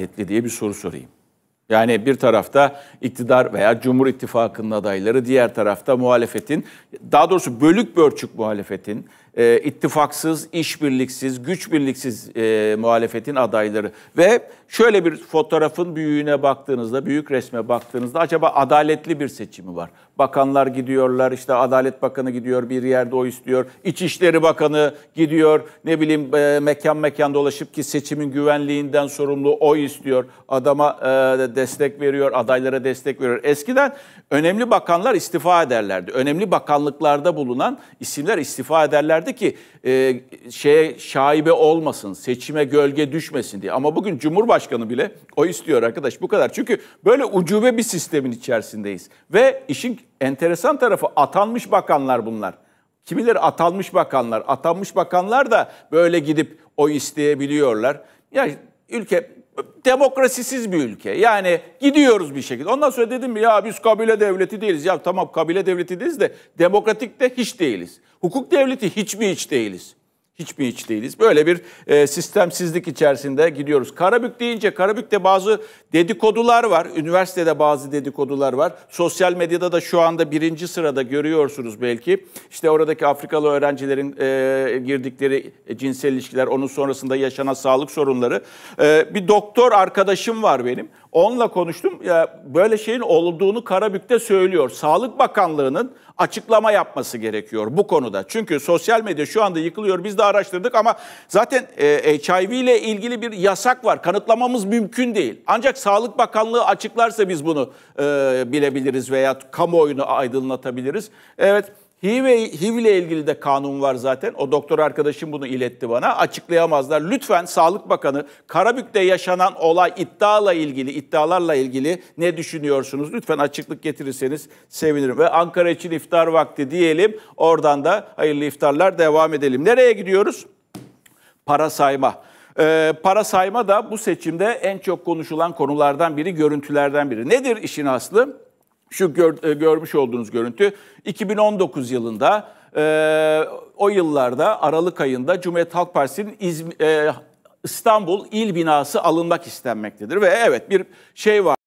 adaletli diye bir soru sorayım. Yani bir tarafta iktidar veya Cumhur İttifakı'nın adayları, diğer tarafta muhalefetin, daha doğrusu bölük börçük muhalefetin e, ittifaksız, işbirliksiz, güç birliksiz e, muhalefetin adayları. Ve şöyle bir fotoğrafın büyüğüne baktığınızda, büyük resme baktığınızda acaba adaletli bir seçimi var. Bakanlar gidiyorlar, işte Adalet Bakanı gidiyor, bir yerde o istiyor. İçişleri Bakanı gidiyor, ne bileyim e, mekan mekan dolaşıp ki seçimin güvenliğinden sorumlu o istiyor. Adama e, destek veriyor, adaylara destek veriyor. Eskiden önemli bakanlar istifa ederlerdi. Önemli bakanlıklarda bulunan isimler istifa ederlerdi ederdi ki e, şeye şaibe olmasın, seçime gölge düşmesin diye. Ama bugün Cumhurbaşkanı bile o istiyor arkadaş bu kadar. Çünkü böyle ucube bir sistemin içerisindeyiz. Ve işin enteresan tarafı atanmış bakanlar bunlar. Kimileri atanmış bakanlar. Atanmış bakanlar da böyle gidip o isteyebiliyorlar. yani ülke demokrasisiz bir ülke. Yani gidiyoruz bir şekilde. Ondan sonra dedim ya biz kabile devleti değiliz. Ya tamam kabile devleti değiliz de demokratik de hiç değiliz. Hukuk devleti hiç mi hiç değiliz? Hiç mi hiç değiliz? Böyle bir e, sistemsizlik içerisinde gidiyoruz. Karabük deyince Karabük'te bazı dedikodular var. Üniversitede bazı dedikodular var. Sosyal medyada da şu anda birinci sırada görüyorsunuz belki. İşte oradaki Afrikalı öğrencilerin e, girdikleri e, cinsel ilişkiler, onun sonrasında yaşanan sağlık sorunları. E, bir doktor arkadaşım var benim. Onunla konuştum. Ya böyle şeyin olduğunu Karabük'te söylüyor. Sağlık Bakanlığı'nın açıklama yapması gerekiyor bu konuda. Çünkü sosyal medya şu anda yıkılıyor. Biz de araştırdık ama zaten e, HIV ile ilgili bir yasak var. Kanıtlamamız mümkün değil. Ancak Sağlık Bakanlığı açıklarsa biz bunu e, bilebiliriz veya kamuoyunu aydınlatabiliriz. Evet. HIV, HIV ile ilgili de kanun var zaten. O doktor arkadaşım bunu iletti bana. Açıklayamazlar. Lütfen Sağlık Bakanı Karabük'te yaşanan olay iddiala ilgili, iddialarla ilgili ne düşünüyorsunuz? Lütfen açıklık getirirseniz sevinirim. Ve Ankara için iftar vakti diyelim. Oradan da hayırlı iftarlar devam edelim. Nereye gidiyoruz? Para sayma. Ee, para sayma da bu seçimde en çok konuşulan konulardan biri, görüntülerden biri. Nedir işin aslı? şu gör, e, görmüş olduğunuz görüntü 2019 yılında e, o yıllarda Aralık ayında Cumhuriyet Halk Partisi'nin İzmir, e, İstanbul il binası alınmak istenmektedir ve evet bir şey var.